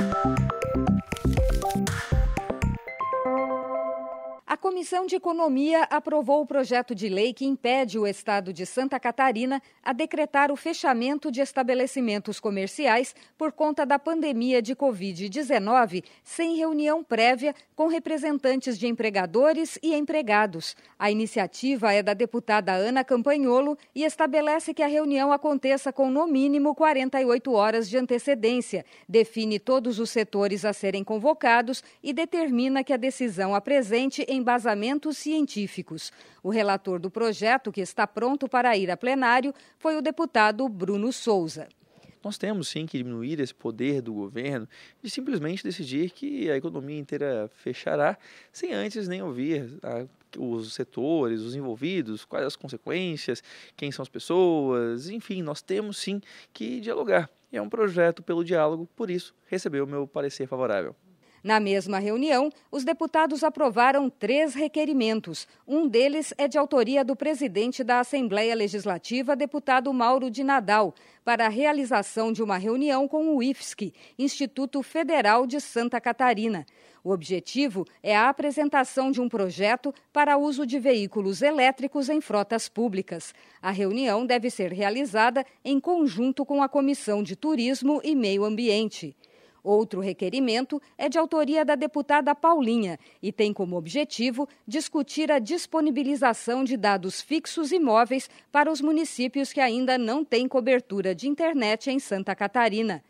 Música A Comissão de Economia aprovou o projeto de lei que impede o Estado de Santa Catarina a decretar o fechamento de estabelecimentos comerciais por conta da pandemia de Covid-19, sem reunião prévia com representantes de empregadores e empregados. A iniciativa é da deputada Ana Campanholo e estabelece que a reunião aconteça com no mínimo 48 horas de antecedência, define todos os setores a serem convocados e determina que a decisão apresente em embasamentos científicos. O relator do projeto, que está pronto para ir a plenário, foi o deputado Bruno Souza. Nós temos sim que diminuir esse poder do governo de simplesmente decidir que a economia inteira fechará sem antes nem ouvir a ah, os setores, os envolvidos, quais as consequências, quem são as pessoas, enfim, nós temos sim que dialogar. é um projeto pelo diálogo, por isso recebeu o meu parecer favorável. Na mesma reunião, os deputados aprovaram três requerimentos. Um deles é de autoria do presidente da Assembleia Legislativa, deputado Mauro de Nadal, para a realização de uma reunião com o IFSC, Instituto Federal de Santa Catarina. O objetivo é a apresentação de um projeto para uso de veículos elétricos em frotas públicas. A reunião deve ser realizada em conjunto com a Comissão de Turismo e Meio Ambiente. Outro requerimento é de autoria da deputada Paulinha e tem como objetivo discutir a disponibilização de dados fixos e móveis para os municípios que ainda não têm cobertura de internet em Santa Catarina.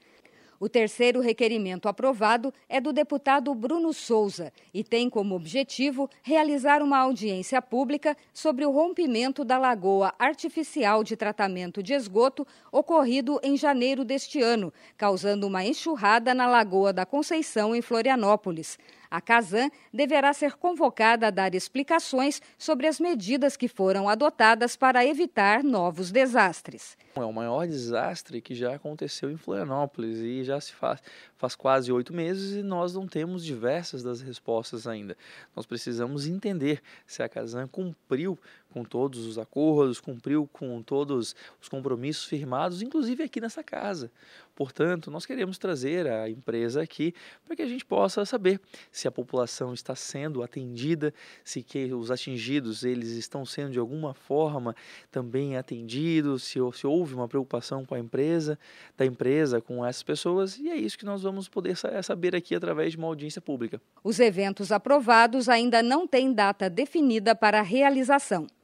O terceiro requerimento aprovado é do deputado Bruno Souza e tem como objetivo realizar uma audiência pública sobre o rompimento da lagoa artificial de tratamento de esgoto ocorrido em janeiro deste ano, causando uma enxurrada na Lagoa da Conceição, em Florianópolis. A Casan deverá ser convocada a dar explicações sobre as medidas que foram adotadas para evitar novos desastres. É o maior desastre que já aconteceu em Florianópolis e já se faz, faz quase oito meses e nós não temos diversas das respostas ainda. Nós precisamos entender se a Casan cumpriu com todos os acordos, cumpriu com todos os compromissos firmados, inclusive aqui nessa casa. Portanto, nós queremos trazer a empresa aqui para que a gente possa saber se se a população está sendo atendida, se que os atingidos eles estão sendo de alguma forma também atendidos, se, se houve uma preocupação com a empresa, da empresa com essas pessoas, e é isso que nós vamos poder é, saber aqui através de uma audiência pública. Os eventos aprovados ainda não têm data definida para realização.